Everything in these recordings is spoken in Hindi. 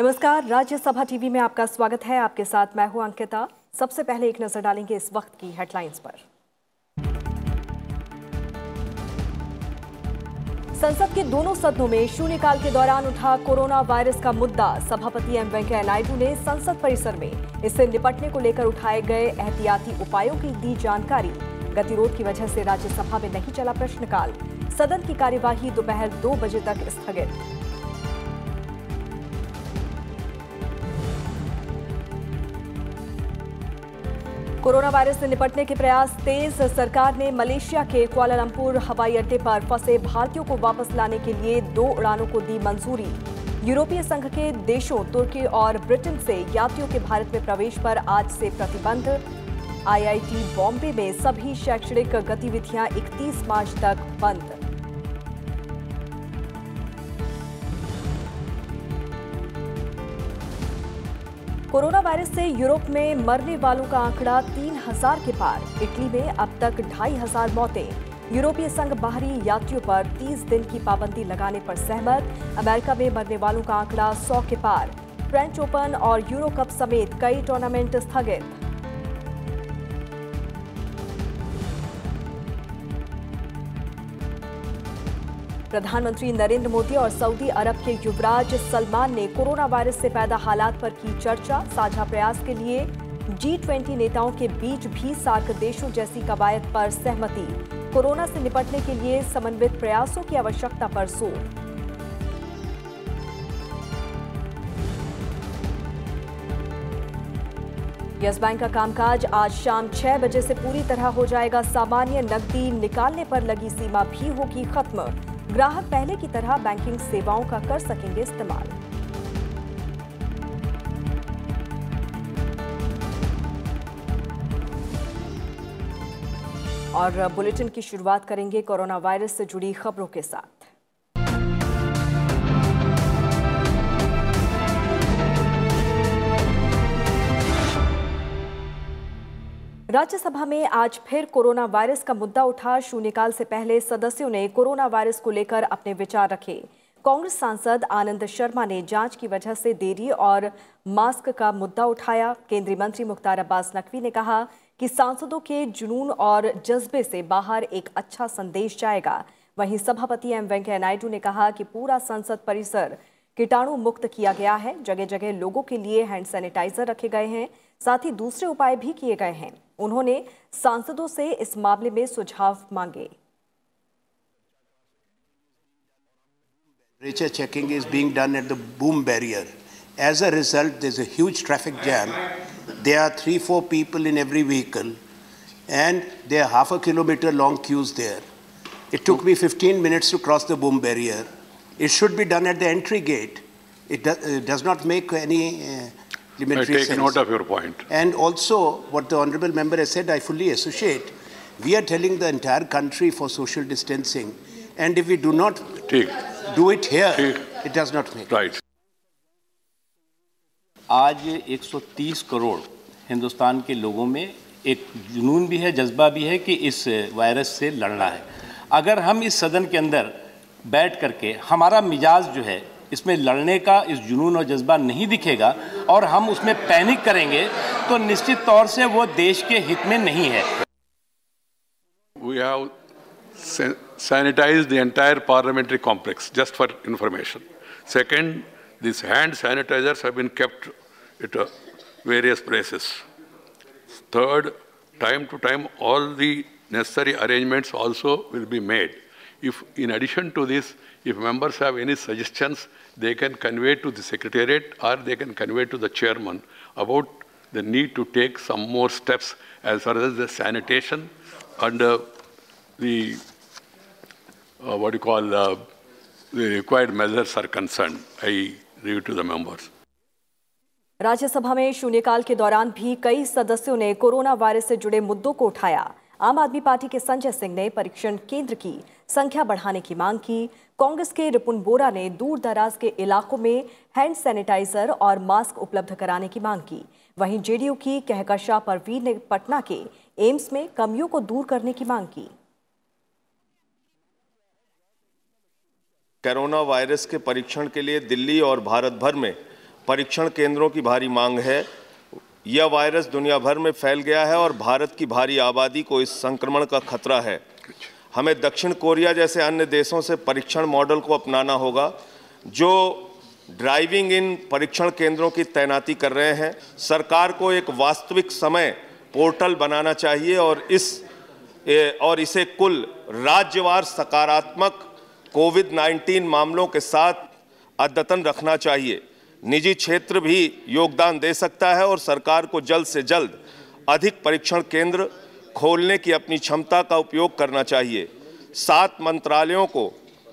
नमस्कार राज्यसभा टीवी में आपका स्वागत है आपके साथ मैं हूं अंकिता सबसे पहले एक नजर डालेंगे इस वक्त की हेडलाइंस पर संसद के दोनों सदनों में शून्यकाल के दौरान उठा कोरोना वायरस का मुद्दा सभापति एम वेंकैया नायडू ने संसद परिसर में इससे निपटने को लेकर उठाए गए एहतियाती उपायों की दी जानकारी गतिरोध की वजह से राज्यसभा में नहीं चला प्रश्नकाल सदन की कार्यवाही दोपहर दो बजे तक स्थगित कोरोना वायरस से निपटने के प्रयास तेज सरकार ने मलेशिया के कुआलालंपुर हवाई अड्डे पर फंसे भारतीयों को वापस लाने के लिए दो उड़ानों को दी मंजूरी यूरोपीय संघ के देशों तुर्की और ब्रिटेन से यात्रियों के भारत में प्रवेश पर आज से प्रतिबंध आईआईटी बॉम्बे में सभी शैक्षणिक गतिविधियां 31 मार्च तक बंद कोरोना वायरस से यूरोप में मरने वालों का आंकड़ा तीन हजार के पार इटली में अब तक ढाई हजार मौतें यूरोपीय संघ बाहरी यात्रियों पर 30 दिन की पाबंदी लगाने पर सहमत अमेरिका में मरने वालों का आंकड़ा 100 के पार फ्रेंच ओपन और यूरो कप समेत कई टूर्नामेंट स्थगित प्रधानमंत्री नरेंद्र मोदी और सऊदी अरब के युवराज सलमान ने कोरोना वायरस से पैदा हालात पर की चर्चा साझा प्रयास के लिए जी ट्वेंटी नेताओं के बीच भी सार्क देशों जैसी कवायद पर सहमति कोरोना से निपटने के लिए समन्वित प्रयासों की आवश्यकता पर जोर यस बैंक का कामकाज आज शाम छह बजे से पूरी तरह हो जाएगा सामान्य नकदी निकालने पर लगी सीमा भी होगी खत्म ग्राहक पहले की तरह बैंकिंग सेवाओं का कर सकेंगे इस्तेमाल और बुलेटिन की शुरुआत करेंगे कोरोना वायरस से जुड़ी खबरों के साथ राज्यसभा में आज फिर कोरोना वायरस का मुद्दा उठा शून्यकाल से पहले सदस्यों ने कोरोना वायरस को लेकर अपने विचार रखे कांग्रेस सांसद आनंद शर्मा ने जांच की वजह से देरी और मास्क का मुद्दा उठाया केंद्रीय मंत्री मुख्तार अब्बास नकवी ने कहा कि सांसदों के जुनून और जज्बे से बाहर एक अच्छा संदेश जाएगा वहीं सभापति एम वेंकैया नायडू ने कहा कि पूरा संसद परिसर कीटाणु मुक्त किया गया है जगह जगह लोगों के लिए हैंड सैनिटाइजर रखे गए हैं साथ ही दूसरे उपाय भी किए गए हैं उन्होंने सांसदों से इस मामले में सुझाव मांगे Temperature checking is being done at the boom barrier. As a result, there's a huge traffic jam. There are three, four people in every vehicle, and there are half a kilometer long queues there. It took me 15 minutes to cross the boom barrier. It should be done at the entry gate. It, do, it does not make any uh, complementary I take sense. note of your point. And also, what the Honourable Member has said, I fully associate. We are telling the entire country for social distancing. And if we do not ठीक. do it here, ठीक. it does not make right. आज 130 करोड़ हिंदुस्तान के लोगों में एक जुनून भी है जज्बा भी है कि इस वायरस से लड़ना है अगर हम इस सदन के अंदर बैठ करके हमारा मिजाज जो है इसमें लड़ने का इस जुनून और जज्बा नहीं दिखेगा और हम उसमें पैनिक करेंगे तो निश्चित तौर से वो देश के हित में नहीं है we sanitized the entire parliamentary complex just for information second these hand sanitizers have been kept at uh, various places third time to time all the necessary arrangements also will be made If, in addition to this, if members have any suggestions, they can convey to the secretariat or they can convey to the chairman about the need to take some more steps as far as the sanitation and uh, the, uh, what you call, uh, the required measures are concerned. I leave to the members. Rajya Sabha में शून्यकाल के दौरान भी कई सदस्यों ने कोरोना वायरस से जुड़े मुद्दों को उठाया आम आदमी पार्टी के संजय सिंह ने परीक्षण केंद्र की संख्या बढ़ाने की मांग की कांग्रेस के रिपुन बोरा ने दूर दराज के इलाकों में हैंड सैनिटाइजर और मास्क उपलब्ध कराने की मांग की वहीं जेडीयू की कहकशा परवीर ने पटना के एम्स में कमियों को दूर करने की मांग की कोरोना वायरस के परीक्षण के लिए दिल्ली और भारत भर में परीक्षण केंद्रों की भारी मांग है यह वायरस दुनिया भर में फैल गया है और भारत की भारी आबादी को इस संक्रमण का खतरा है हमें दक्षिण कोरिया जैसे अन्य देशों से परीक्षण मॉडल को अपनाना होगा जो ड्राइविंग इन परीक्षण केंद्रों की तैनाती कर रहे हैं सरकार को एक वास्तविक समय पोर्टल बनाना चाहिए और इस और इसे कुल राज्यवार सकारात्मक कोविड 19 मामलों के साथ अद्यतन रखना चाहिए निजी क्षेत्र भी योगदान दे सकता है और सरकार को जल्द से जल्द अधिक परीक्षण केंद्र खोलने की अपनी क्षमता का उपयोग करना चाहिए सात मंत्रालयों को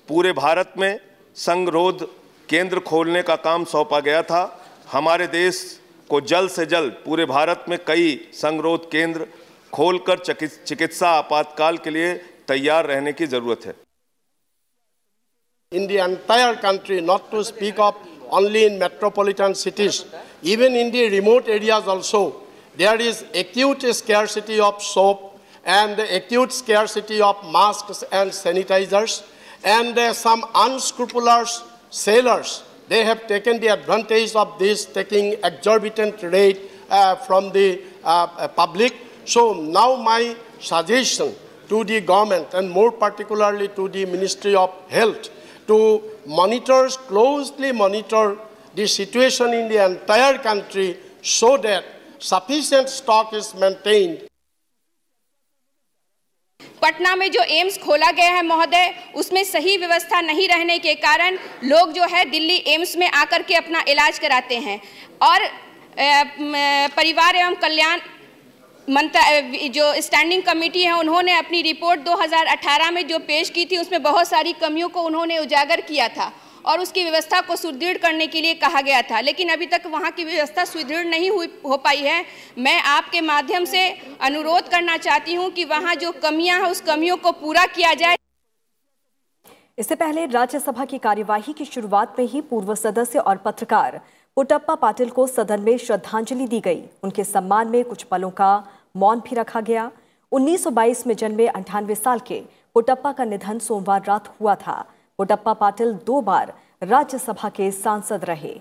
पूरे भारत में संगरोध केंद्र खोलने का काम सौंपा गया था हमारे देश को जल्द से जल्द पूरे भारत में कई संगरोध केंद्र खोलकर चिकित्सा आपातकाल के लिए तैयार रहने की ज़रूरत है इन the entire country, not to speak only in metropolitan cities, even in the remote areas also, there is acute scarcity of soap and acute scarcity of masks and sanitizers, and uh, some unscrupulous sellers, they have taken the advantage of this, taking exorbitant rate uh, from the uh, uh, public. So now my suggestion to the government, and more particularly to the Ministry of Health, to monitor, closely monitor the situation in the entire country so that sufficient stock is maintained. Patna में जो एम्स खोला गया है महोदय उसमें सही व्यवस्था नहीं रहने के कारण लोग जो है दिल्ली एम्स में आकर के अपना इलाज कराते हैं और परिवार एवं कल्याण मंत्र जो स्टैंडिंग कमेटी है उन्होंने अपनी रिपोर्ट 2018 में जो पेश की थी उसमें बहुत सारी कमियों को उन्होंने उजागर किया था और उसकी व्यवस्था को सुदृढ़ करने के लिए कहा गया था लेकिन अभी तक वहाँ की व्यवस्था सुदृढ़ नहीं हुई हो पाई है मैं आपके माध्यम से अनुरोध करना चाहती हूँ कि वहाँ जो कमियाँ हैं उस कमियों को पूरा किया जाए इससे पहले राज्यसभा की कार्यवाही की शुरुआत में ही पूर्व सदस्य और पत्रकार उटप्पा पाटिल को सदन में श्रद्धांजलि दी गई उनके सम्मान में कुछ पलों का मौन भी रखा गया 1922 में जन्मे अंठानवे साल के उटप्पा का निधन सोमवार रात हुआ था उटप्पा पाटिल दो बार राज्यसभा के सांसद रहे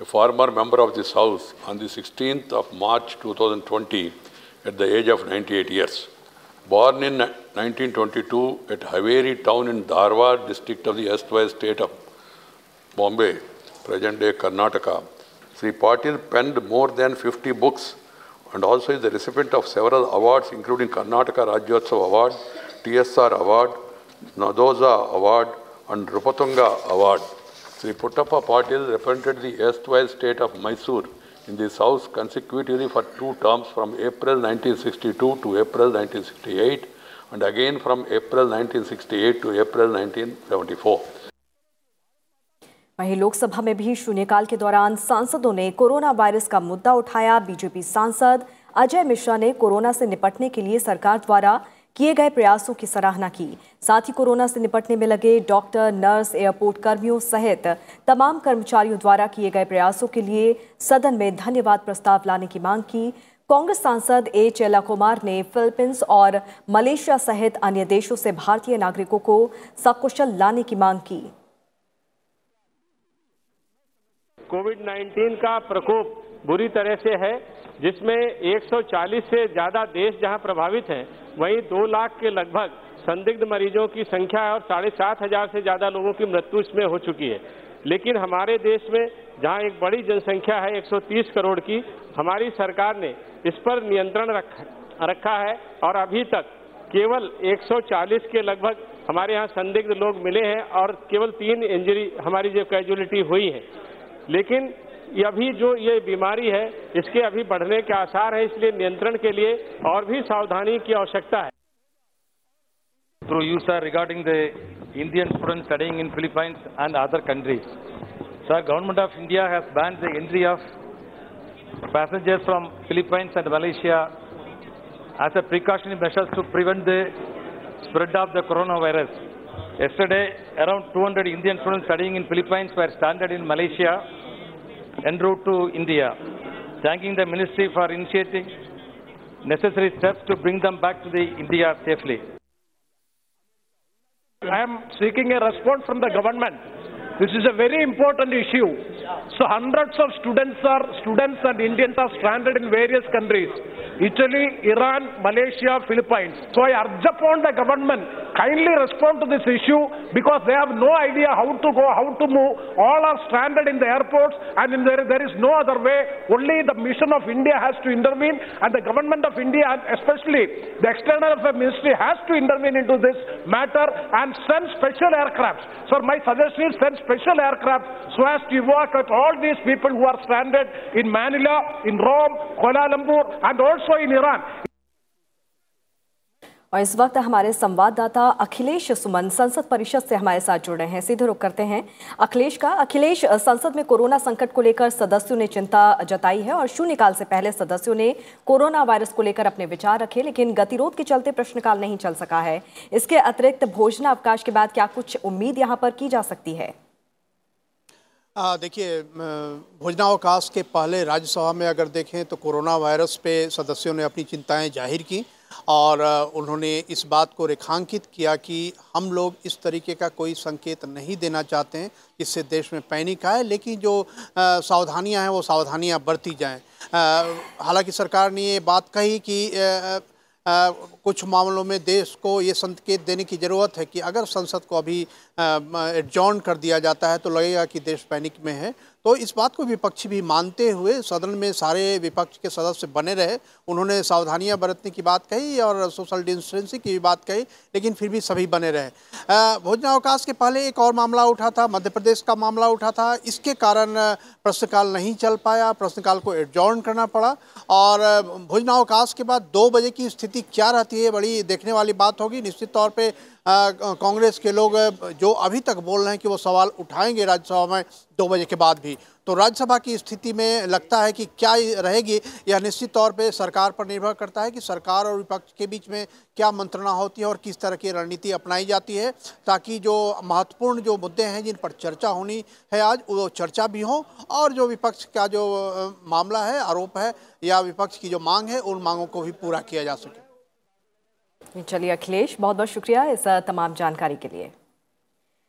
a former member of this House, on the 16th of March 2020 at the age of 98 years. Born in 1922 at Haveri town in Dharwad district of the erstwhile state of Bombay, present-day Karnataka, Sri Patil penned more than 50 books and also is the recipient of several awards including Karnataka Rajyotsava Award, TSR Award, Nadoza Award and Rupatunga Award. Sri Puttappa Patil represented the erstwhile state of Mysore in this house consecutively for two terms from April 1962 to April 1968 and again from April 1968 to April 1974. वहीं लोकसभा में भी शून्यकाल के दौरान सांसदों ने कोरोना वायरस का मुद्दा उठाया बीजेपी सांसद अजय मिश्रा ने कोरोना से निपटने के लिए सरकार द्वारा किए गए प्रयासों की सराहना की साथ ही कोरोना से निपटने में लगे डॉक्टर नर्स एयरपोर्ट कर्मियों सहित तमाम कर्मचारियों द्वारा किए गए प्रयासों के लिए सदन में धन्यवाद प्रस्ताव लाने की मांग की कांग्रेस सांसद ए चेला कुमार ने फिलीपींस और मलेशिया सहित अन्य देशों से भारतीय नागरिकों को सकुशल लाने की मांग की कोविड 19 का प्रकोप बुरी तरह से है जिसमें 140 से ज्यादा देश जहां प्रभावित हैं वहीं दो लाख के लगभग संदिग्ध मरीजों की संख्या और साढ़े सात हजार से ज्यादा लोगों की मृत्यु इसमें हो चुकी है लेकिन हमारे देश में जहां एक बड़ी जनसंख्या है 130 करोड़ की हमारी सरकार ने इस पर नियंत्रण रख, रखा है और अभी तक केवल 140 के लगभग हमारे यहाँ संदिग्ध लोग मिले हैं और केवल तीन इंजरी हमारी जो कैजुअलिटी हुई है लेकिन अभी जो ये बीमारी है इसके अभी बढ़ने के आसार है इसलिए नियंत्रण के लिए और भी सावधानी की आवश्यकता है through you sir regarding the Indian student studying in Philippines and other countries sir government of India has ban the entry of passengers from Philippines and Malaysia as a precautionary measures to prevent the spread of the corona virus around two hundred Indian student studying in philippines were stranded in Malaysia en route to India, thanking the ministry for initiating necessary steps to bring them back to the India safely. I am seeking a response from the government. This is a very important issue. So hundreds of students are students and Indians are stranded in various countries. Italy, Iran, Malaysia, Philippines. So I urge upon the government kindly respond to this issue because they have no idea how to go, how to move. All are stranded in the airports and there, there is no other way. Only the mission of India has to intervene and the government of India, especially the external affairs ministry has to intervene into this matter and send special aircrafts. Sir, my suggestion is send special aircraft so as to evacuate all these people who are stranded in Manila, in Rome, Kuala Lumpur and also in Iran. और इस वक्त हमारे संवाददाता अखिलेश सुमन संसद परिषद से हमारे साथ जुड़ रहे हैं सीधे रुख करते हैं अखिलेश का अखिलेश संसद में कोरोना संकट को लेकर सदस्यों ने चिंता जताई है और शून्यकाल से पहले सदस्यों ने कोरोना वायरस को लेकर अपने विचार रखे लेकिन गतिरोध के चलते प्रश्नकाल नहीं चल सका है इसके अतिरिक्त भोजनावकाश के बाद क्या कुछ उम्मीद यहाँ पर की जा सकती है देखिए भोजनावकाश के पहले राज्यसभा में अगर देखें तो कोरोना वायरस पे सदस्यों ने अपनी चिंताएं जाहिर की और उन्होंने इस बात को रेखांकित किया कि हम लोग इस तरीके का कोई संकेत नहीं देना चाहते हैं जिससे देश में पैनिक आए लेकिन जो सावधानियां हैं वो सावधानियां बरती जाएं हालांकि सरकार ने ये बात कही कि आ, आ, कुछ मामलों में देश को ये संकेत देने की ज़रूरत है कि अगर संसद को अभी एडजॉन कर दिया जाता है तो लगेगा कि देश पैनिक में है तो इस बात को विपक्ष भी मानते हुए सदन में सारे विपक्ष के सदस्य बने रहे उन्होंने सावधानियां बरतने की बात कही और सोशल डिस्टेंसिंग की भी बात कही लेकिन फिर भी सभी बने रहे भोजनावकाश के पहले एक और मामला उठा था मध्य प्रदेश का मामला उठा था इसके कारण प्रश्नकाल नहीं चल पाया प्रश्नकाल को एडजॉर्न करना पड़ा और भोजनावकाश के बाद दो बजे की स्थिति क्या रहती है बड़ी देखने वाली बात होगी निश्चित तौर पर कांग्रेस के लोग जो अभी तक बोल रहे हैं कि वो सवाल उठाएंगे राज्यसभा में दो बजे के बाद भी तो राज्यसभा की स्थिति में लगता है कि क्या रहेगी यह निश्चित तौर पे सरकार पर निर्भर करता है कि सरकार और विपक्ष के बीच में क्या मंत्रणा होती है और किस तरह की रणनीति अपनाई जाती है ताकि जो महत्वपूर्ण जो मुद्दे हैं जिन पर चर्चा होनी है आज वो चर्चा भी हो और जो विपक्ष का जो मामला है आरोप है या विपक्ष की जो मांग है उन मांगों को भी पूरा किया जा सके चलिए अखिलेश बहुत बहुत शुक्रिया इस तमाम जानकारी के लिए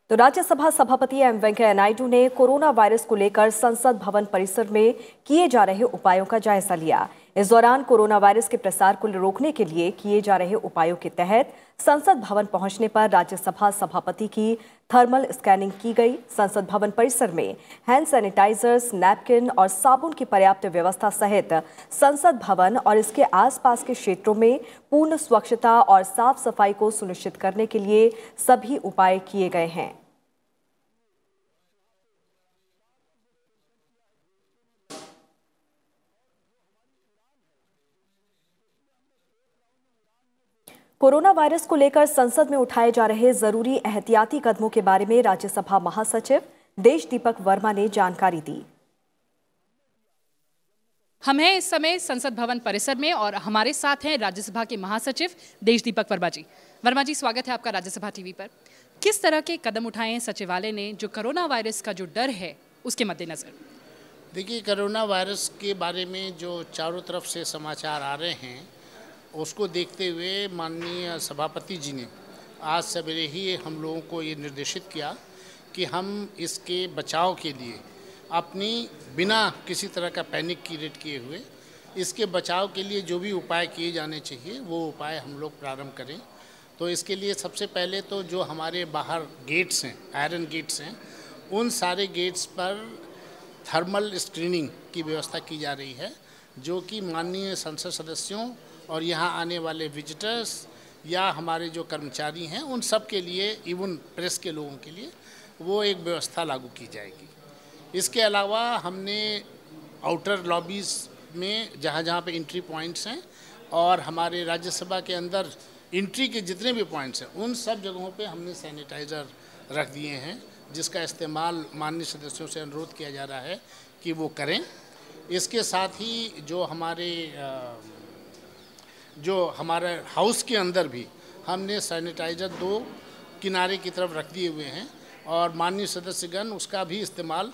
तो राज्यसभा सभापति एम वेंकैया नायडू ने कोरोना वायरस को लेकर संसद भवन परिसर में किए जा रहे उपायों का जायजा लिया इस दौरान कोरोना वायरस के प्रसार को रोकने के लिए किए जा रहे उपायों के तहत संसद भवन पहुंचने पर राज्यसभा सभापति की थर्मल स्कैनिंग की गई संसद भवन परिसर में हैंड सैनिटाइजर्स नैपकिन और साबुन की पर्याप्त व्यवस्था सहित संसद भवन और इसके आसपास के क्षेत्रों में पूर्ण स्वच्छता और साफ सफाई को सुनिश्चित करने के लिए सभी उपाय किए गए हैं कोरोना वायरस को लेकर संसद में उठाए जा रहे जरूरी एहतियाती कदमों के बारे में राज्यसभा महासचिव देश दीपक वर्मा ने जानकारी दी हम हैं इस समय संसद भवन परिसर में और हमारे साथ हैं राज्यसभा के महासचिव देश दीपक वर्मा जी वर्मा जी स्वागत है आपका राज्यसभा टीवी पर किस तरह के कदम उठाए हैं सचिवालय ने जो कोरोना वायरस का जो डर है उसके मद्देनज़र देखिए कोरोना वायरस के बारे में जो चारों तरफ से समाचार आ रहे हैं उसको देखते हुए माननीय सभापति जी ने आज सवेरे ही हम लोगों को ये निर्देशित किया कि हम इसके बचाव के लिए अपनी बिना किसी तरह का पैनिक क्रिएट किए हुए इसके बचाव के लिए जो भी उपाय किए जाने चाहिए वो उपाय हम लोग प्रारंभ करें तो इसके लिए सबसे पहले तो जो हमारे बाहर गेट्स हैं आयरन गेट्स हैं उन सारे गेट्स पर थर्मल स्क्रीनिंग की व्यवस्था की जा रही है जो कि माननीय संसद सदस्यों और यहाँ आने वाले विजिटर्स या हमारे जो कर्मचारी हैं उन सब के लिए इवन प्रेस के लोगों के लिए वो एक व्यवस्था लागू की जाएगी इसके अलावा हमने आउटर लॉबीज़ में जहाँ जहाँ पे इंट्री पॉइंट्स हैं और हमारे राज्यसभा के अंदर इंट्री के जितने भी पॉइंट्स हैं उन सब जगहों पे हमने सैनिटाइज़र रख दिए हैं जिसका इस्तेमाल माननीय सदस्यों से अनुरोध किया जा रहा है कि वो करें इसके साथ ही जो हमारे आ, जो हमारे हाउस के अंदर भी हमने सैनिटाइज़र दो किनारे की तरफ रख दिए हुए हैं और माननीय सदस्यगण उसका भी इस्तेमाल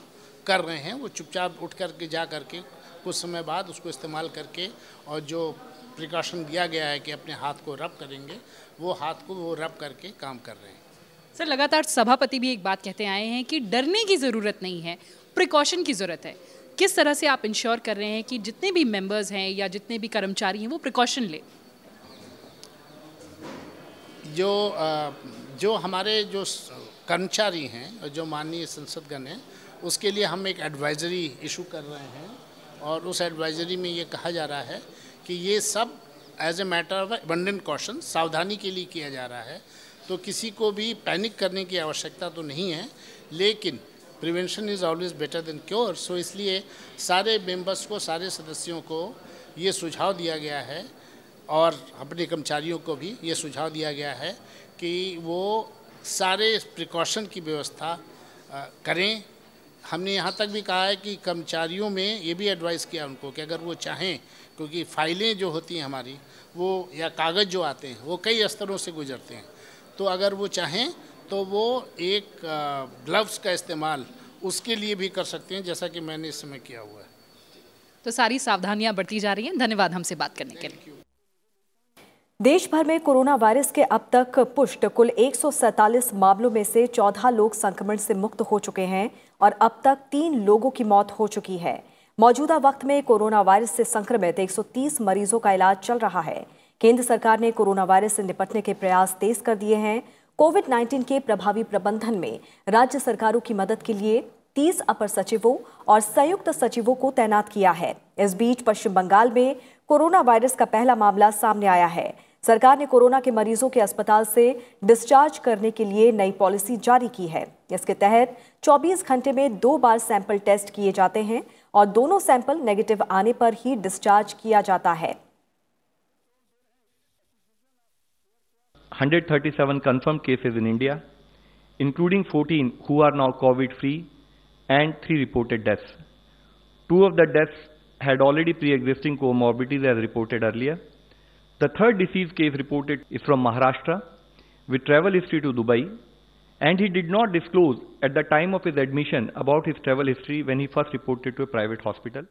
कर रहे हैं वो चुपचाप उठ कर के जा करके कुछ समय बाद उसको इस्तेमाल करके और जो प्रिकॉशन दिया गया है कि अपने हाथ को रब करेंगे वो हाथ को वो रब करके काम कर रहे हैं सर लगातार सभापति भी एक बात कहते आए हैं कि डरने की ज़रूरत नहीं है प्रिकॉशन की ज़रूरत है किस तरह से आप इंश्योर कर रहे हैं कि जितने भी मेंबर्स हैं या जितने भी कर्मचारी हैं वो प्रिकॉशन लें जो जो हमारे जो कर्मचारी हैं जो माननीय संसदगण हैं उसके लिए हम एक एडवाइजरी इशू कर रहे हैं और उस एडवाइजरी में ये कहा जा रहा है कि ये सब as a matter of abundant caution सावधानी के लिए किया जा रहा है तो किसी को भी पैनिक करने की आवश्यकता तो नहीं है लेकिन prevention is always better than cure so इसलिए सारे मेंबर्स को सारे सदस्यों को ये सुझाव दिया गया है और अपने कर्मचारियों को भी ये सुझाव दिया गया है कि वो सारे प्रिकॉशन की व्यवस्था करें हमने यहाँ तक भी कहा है कि कर्मचारियों में ये भी एडवाइस किया उनको कि अगर वो चाहें क्योंकि फाइलें जो होती हैं हमारी वो या कागज़ जो आते हैं वो कई स्तरों से गुजरते हैं तो अगर वो चाहें तो वो एक ग्लव्स का इस्तेमाल उसके लिए भी कर सकते हैं जैसा कि मैंने इस समय किया हुआ है तो सारी सावधानियां बढ़ती जा रही हैं धन्यवाद हमसे बात करने के लिए देश भर में कोरोना वायरस के अब तक पुष्ट कुल एक मामलों में से 14 लोग संक्रमण से मुक्त हो चुके हैं और अब तक तीन लोगों की मौत हो चुकी है मौजूदा वक्त में कोरोना वायरस से संक्रमित 130 मरीजों का इलाज चल रहा है केंद्र सरकार ने कोरोना वायरस से निपटने के प्रयास तेज कर दिए हैं कोविड 19 के प्रभावी प्रबंधन में राज्य सरकारों की मदद के लिए 30 अपर सचिवों और संयुक्त सचिवों को तैनात किया है इस बीच पश्चिम बंगाल में कोरोना वायरस का पहला मामला सामने आया है सरकार ने कोरोना के मरीजों के अस्पताल से डिस्चार्ज करने के लिए नई पॉलिसी जारी की है इसके तहत 24 घंटे में दो बार सैंपल टेस्ट किए जाते हैं और दोनों सैंपल नेगेटिव आने पर ही डिस्चार्ज किया जाता है 137 confirmed cases in India, including 14 who are now COVID-free and 3 reported deaths. Two of the deaths had already pre-existing comorbidities as reported earlier. The third disease case reported is from Maharashtra with travel history to Dubai and he did not disclose at the time of his admission about his travel history when he first reported to a private hospital.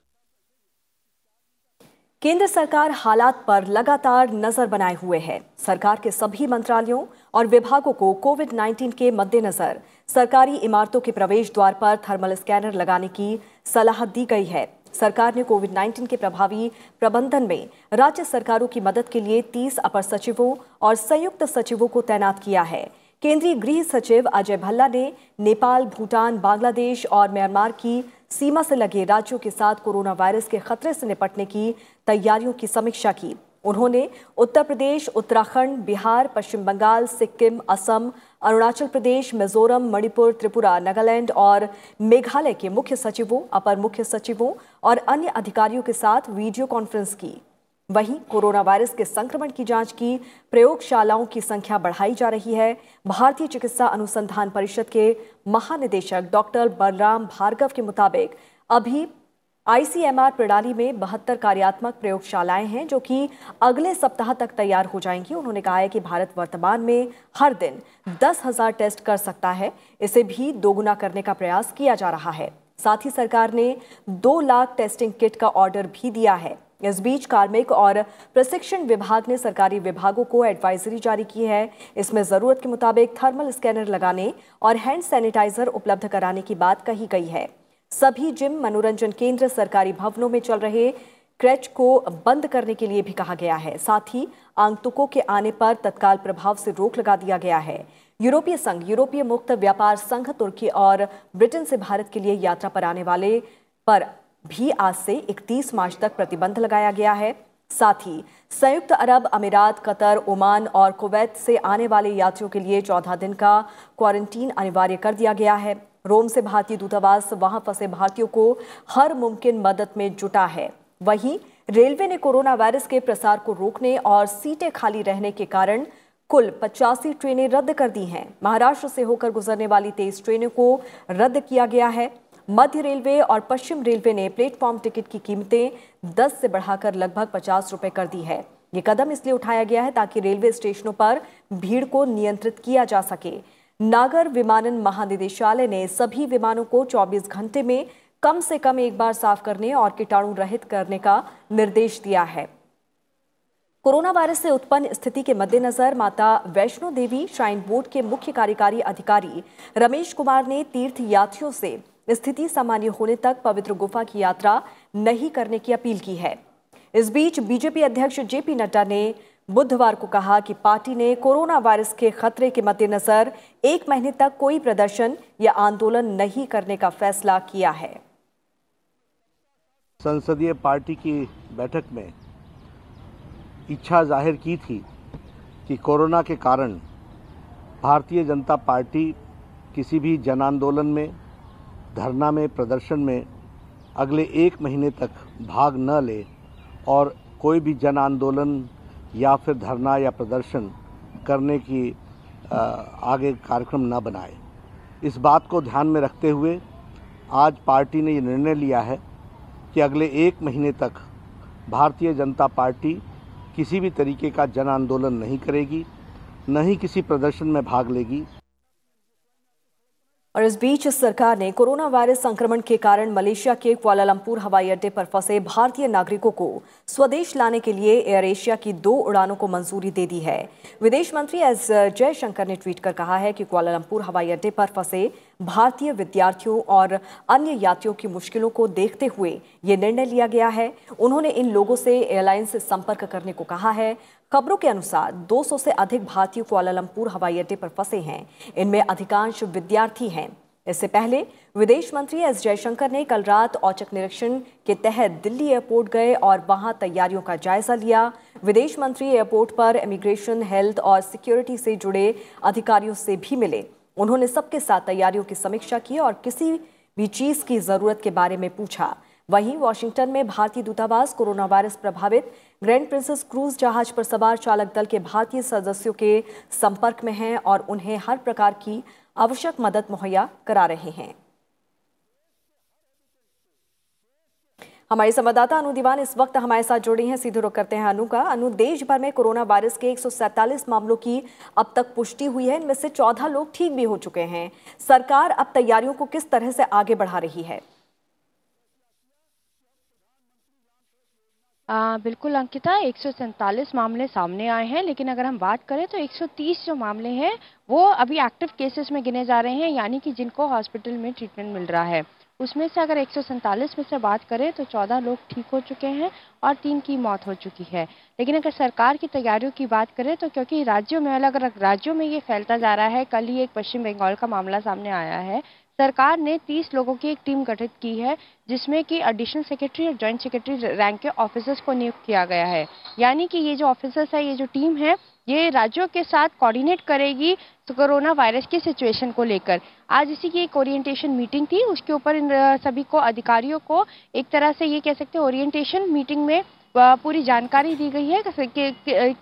केंद्र सरकार हालात पर लगातार नजर बनाए हुए है सरकार के सभी मंत्रालयों और विभागों को कोविड 19 के मद्देनजर सरकारी इमारतों के प्रवेश द्वार पर थर्मल स्कैनर लगाने की सलाह दी गई है सरकार ने कोविड 19 के प्रभावी प्रबंधन में राज्य सरकारों की मदद के लिए 30 अपर सचिवों और संयुक्त सचिवों को तैनात किया है केंद्रीय गृह सचिव अजय भल्ला ने नेपाल भूटान बांग्लादेश और म्यांमार की सीमा से लगे राज्यों के साथ कोरोना वायरस के खतरे से निपटने की तैयारियों की समीक्षा की उन्होंने उत्तर प्रदेश उत्तराखंड बिहार पश्चिम बंगाल सिक्किम असम अरुणाचल प्रदेश मिजोरम मणिपुर त्रिपुरा नागालैंड और मेघालय के मुख्य सचिवों अपर मुख्य सचिवों और अन्य अधिकारियों के साथ वीडियो कॉन्फ्रेंस की वहीं कोरोना वायरस के संक्रमण की जांच की प्रयोगशालाओं की संख्या बढ़ाई जा रही है भारतीय चिकित्सा अनुसंधान परिषद के महानिदेशक डॉक्टर बलराम भार्गव के मुताबिक अभी आईसीएमआर प्रणाली में बहत्तर कार्यात्मक प्रयोगशालाएं हैं जो कि अगले सप्ताह तक तैयार हो जाएंगी उन्होंने कहा है कि भारत वर्तमान में हर दिन दस हजार टेस्ट कर सकता है इसे भी दोगुना करने का प्रयास किया जा रहा है साथ ही सरकार ने दो लाख टेस्टिंग किट का ऑर्डर भी दिया है इस बीच कार्मिक और प्रशिक्षण विभाग ने सरकारी विभागों को एडवाइजरी जारी की है इसमें ज़रूरत के मुताबिक थर्मल स्कैनर लगाने और हैंड सैनिटाइजर उपलब्ध कराने की बात कही गई है सभी जिम मनोरंजन केंद्र सरकारी भवनों में चल रहे क्रैच को बंद करने के लिए भी कहा गया है साथ ही आंगतुकों के आने पर तत्काल प्रभाव से रोक लगा दिया गया है यूरोपीय संघ यूरोपीय मुक्त व्यापार संघ तुर्की और ब्रिटेन से भारत के लिए यात्रा पर आने वाले पर भी आज से 31 मार्च तक प्रतिबंध लगाया गया है साथ ही संयुक्त अरब अमीरात कतर ओमान और कुवैत से आने वाले यात्रियों के लिए चौदह दिन का क्वारंटीन अनिवार्य कर दिया गया है रोम से भारतीय दूतावास वहां फंसे भारतीयों को हर मुमकिन मदद में जुटा है वहीं रेलवे ने कोरोना वायरस के प्रसार को रोकने और सीटें खाली रहने के कारण कुल पचासी ट्रेनें रद्द कर दी हैं महाराष्ट्र से होकर गुजरने वाली तेईस ट्रेनों को रद्द किया गया है मध्य रेलवे और पश्चिम रेलवे ने प्लेटफॉर्म टिकट की कीमतें 10 से बढ़ाकर लगभग पचास रुपए कर दी है ये कदम इसलिए उठाया गया है ताकि रेलवे स्टेशनों पर भीड़ को नियंत्रित किया जा सके नागर विमानन महानिदेशालय ने सभी विमानों को 24 घंटे में कम से कम एक बार साफ करने और कीटाणु रहित करने का निर्देश दिया है कोरोना वायरस से उत्पन्न स्थिति के मद्देनजर माता वैष्णो देवी श्राइन बोर्ड के मुख्य कार्यकारी अधिकारी रमेश कुमार ने तीर्थ यात्रियों से स्थिति सामान्य होने तक पवित्र गुफा की यात्रा नहीं करने की अपील की है इस बीच बीजेपी अध्यक्ष जेपी नड्डा ने बुधवार को कहा कि पार्टी ने कोरोना वायरस के खतरे के मद्देनजर एक महीने तक कोई प्रदर्शन या आंदोलन नहीं करने का फैसला किया है संसदीय पार्टी की बैठक में इच्छा जाहिर की थी कि कोरोना के कारण भारतीय जनता पार्टी किसी भी जन आंदोलन में धरना में प्रदर्शन में अगले एक महीने तक भाग न ले और कोई भी जन आंदोलन या फिर धरना या प्रदर्शन करने की आगे कार्यक्रम न बनाए इस बात को ध्यान में रखते हुए आज पार्टी ने ये निर्णय लिया है कि अगले एक महीने तक भारतीय जनता पार्टी किसी भी तरीके का जन आंदोलन नहीं करेगी न ही किसी प्रदर्शन में भाग लेगी और इस बीच सरकार ने कोरोना वायरस संक्रमण के कारण मलेशिया के क्वालालंपुर हवाई अड्डे पर फंसे भारतीय नागरिकों को स्वदेश लाने के लिए एयर एशिया की दो उड़ानों को मंजूरी दे दी है विदेश मंत्री एस जयशंकर ने ट्वीट कर कहा है कि क्वालालंपुर हवाई अड्डे पर फंसे भारतीय विद्यार्थियों और अन्य यात्रियों की मुश्किलों को देखते हुए ये निर्णय लिया गया है उन्होंने इन लोगों से एयरलाइन से संपर्क करने को कहा है खबरों के अनुसार 200 से अधिक भारतीय कुआलालंपुर हवाई अड्डे पर फंसे हैं इनमें अधिकांश विद्यार्थी हैं इससे पहले विदेश मंत्री एस जयशंकर ने कल रात औचक निरीक्षण के तहत दिल्ली एयरपोर्ट गए और वहां तैयारियों का जायजा लिया विदेश मंत्री एयरपोर्ट पर इमिग्रेशन हेल्थ और सिक्योरिटी से जुड़े अधिकारियों से भी मिले उन्होंने सबके साथ तैयारियों की समीक्षा की और किसी भी चीज की जरूरत के बारे में पूछा वहीं वॉशिंगटन में भारतीय दूतावास कोरोना वायरस प्रभावित ग्रैंड प्रिंसेस क्रूज जहाज पर सवार चालक दल के भारतीय सदस्यों के संपर्क में हैं और उन्हें हर प्रकार की आवश्यक मदद मुहैया करा रहे हैं हमारे संवाददाता अनु दीवान इस वक्त हमारे साथ जुड़ी हैं सीधे रुक करते हैं अनु का अनु देश भर में कोरोना वायरस के एक मामलों की अब तक पुष्टि हुई है इनमें से 14 लोग ठीक भी हो चुके हैं सरकार अब तैयारियों को किस तरह से आगे बढ़ा रही है आ, बिल्कुल अंकिता एक मामले सामने आए हैं लेकिन अगर हम बात करें तो 130 जो मामले हैं वो अभी एक्टिव केसेस में गिने जा रहे हैं यानी कि जिनको हॉस्पिटल में ट्रीटमेंट मिल रहा है उसमें से अगर एक में से बात करें तो 14 लोग ठीक हो चुके हैं और तीन की मौत हो चुकी है लेकिन अगर सरकार की तैयारियों की बात करें तो क्योंकि राज्यों में अलग अलग राज्यों में ये फैलता जा रहा है कल ही एक पश्चिम बंगाल का मामला सामने आया है सरकार ने 30 लोगों की एक टीम गठित की है जिसमें कि एडिशनल सेक्रेटरी और जॉइंट सेक्रेटरी रैंक के ऑफिसर्स को नियुक्त किया गया है यानी कि ये जो ऑफिसर्स है ये जो टीम है ये राज्यों के साथ कोऑर्डिनेट करेगी तो कोरोना वायरस की सिचुएशन को लेकर आज इसी की एक ओरिएंटेशन मीटिंग थी उसके ऊपर इन सभी को अधिकारियों को एक तरह से ये कह सकते हैं ओरिएंटेशन मीटिंग में पूरी जानकारी दी गई है कि,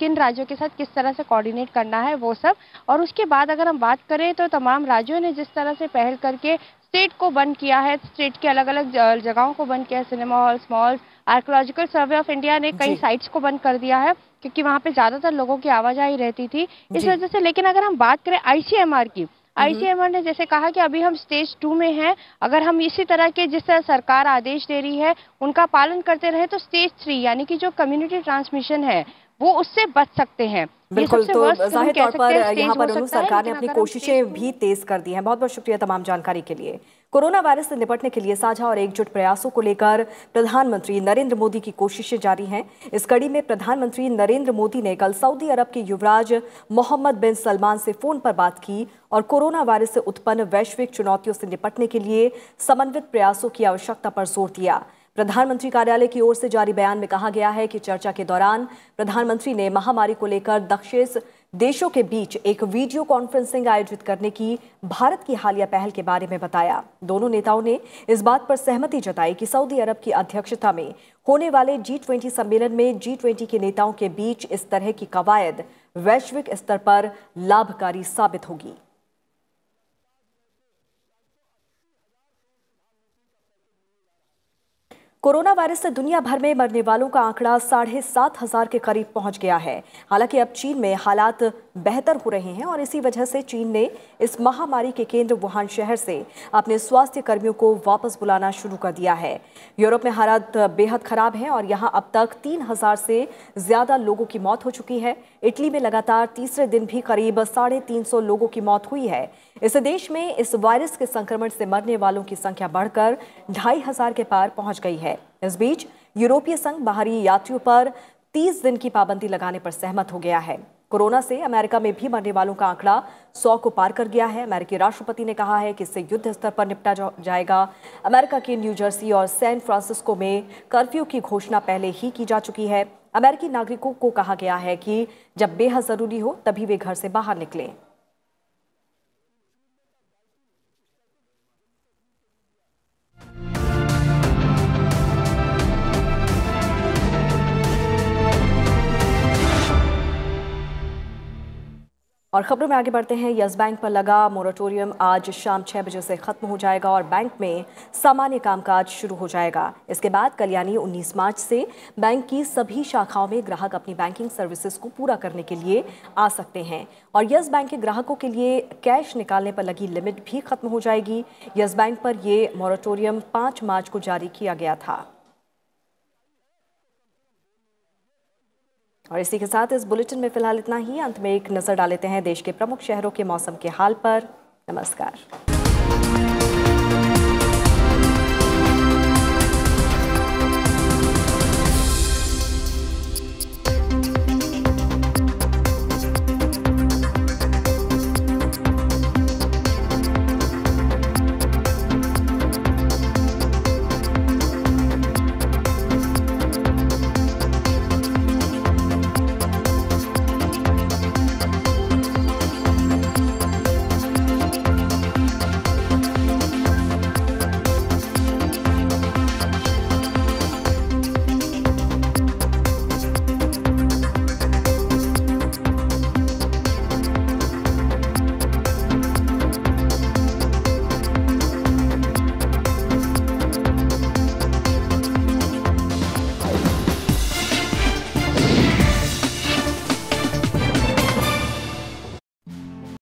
किन राज्यों के साथ किस तरह से कोऑर्डिनेट करना है वो सब और उसके बाद अगर हम बात करें तो तमाम राज्यों ने जिस तरह से पहल करके स्टेट को बंद किया है स्टेट के अलग अलग जगहों को बंद किया है cinema halls malls Archaeological Survey of India ने कई साइट्स को बंद कर दिया है क्योंकि वहाँ पे ज़्यादातर लोगों की आवाजाही रहती थी इस वजह से लेकिन अगर हम बात करें आईसीएमआर की आईसीएमआर ने mm-hmm. जैसे कहा कि अभी हम स्टेज टू में हैं अगर हम इसी तरह के जिस तरह सरकार आदेश दे रही है उनका पालन करते रहे तो स्टेज थ्री यानी कि जो कम्युनिटी ट्रांसमिशन है वो उससे बच सकते हैं बिल्कुल तो जाहिर तौर पर यहाँ पर सरकार ने अपनी कोशिशें भी तेज कर दी हैं बहुत बहुत शुक्रिया तमाम जानकारी के लिए कोरोना वायरस से निपटने के लिए साझा और एकजुट प्रयासों को लेकर प्रधानमंत्री नरेंद्र मोदी की कोशिशें जारी हैं इस कड़ी में प्रधानमंत्री नरेंद्र मोदी ने कल सऊदी अरब के युवराज मोहम्मद बिन सलमान से फोन पर बात की और कोरोना वायरस से उत्पन्न वैश्विक चुनौतियों से निपटने के लिए समन्वित प्रयासों की आवश्यकता पर जोर दिया प्रधानमंत्री कार्यालय की ओर से जारी बयान में कहा गया है कि चर्चा के दौरान प्रधानमंत्री ने महामारी को लेकर दक्षेस देशों के बीच एक वीडियो कॉन्फ्रेंसिंग आयोजित करने की भारत की हालिया पहल के बारे में बताया दोनों नेताओं ने इस बात पर सहमति जताई कि सऊदी अरब की अध्यक्षता में होने वाले जी ट्वेंटी सम्मेलन में जी ट्वेंटी के नेताओं के बीच इस तरह की कवायद वैश्विक स्तर पर लाभकारी साबित होगी कोरोना वायरस से दुनिया भर में मरने वालों का आंकड़ा साढ़े सात हजार के करीब पहुंच गया है हालांकि अब चीन में हालात बेहतर हो रहे हैं और इसी वजह से चीन ने इस महामारी के केंद्र वुहान शहर से अपने स्वास्थ्य कर्मियों को वापस बुलाना शुरू कर दिया है यूरोप में हालात बेहद खराब हैं और यहाँ अब तक तीन हजार से ज्यादा लोगों की मौत हो चुकी है इटली में लगातार तीसरे दिन भी करीब साढ़े तीन सौ लोगों की मौत हुई है इस देश में इस वायरस के संक्रमण से मरने वालों की संख्या बढ़कर ढाई हजार के पार पहुंच गई है इस बीच यूरोपीय संघ बाहरी यात्रियों पर 30 दिन की पाबंदी लगाने पर सहमत हो गया है कोरोना से अमेरिका में भी मरने वालों का आंकड़ा सौ को पार कर गया है अमेरिकी राष्ट्रपति ने कहा है कि इससे युद्ध स्तर पर निपटा जाएगा अमेरिका के न्यूजर्सी और सैन फ्रांसिस्को में कर्फ्यू की घोषणा पहले ही की जा चुकी है अमेरिकी नागरिकों को कहा गया है कि जब बेहद ज़रूरी हो तभी वे घर से बाहर निकलें और खबरों में आगे बढ़ते हैं यस बैंक पर लगा मोराटोरियम आज शाम छह बजे से खत्म हो जाएगा और बैंक में सामान्य कामकाज शुरू हो जाएगा इसके बाद कल यानी उन्नीस मार्च से बैंक की सभी शाखाओं में ग्राहक अपनी बैंकिंग सर्विसेज को पूरा करने के लिए आ सकते हैं और यस बैंक के ग्राहकों के लिए कैश निकालने पर लगी लिमिट भी खत्म हो जाएगी यस बैंक पर यह मॉरेटोरियम पाँच मार्च को जारी किया गया था और इसी के साथ इस बुलेटिन में फिलहाल इतना ही अंत में एक नज़र डालते हैं देश के प्रमुख शहरों के मौसम के हाल पर नमस्कार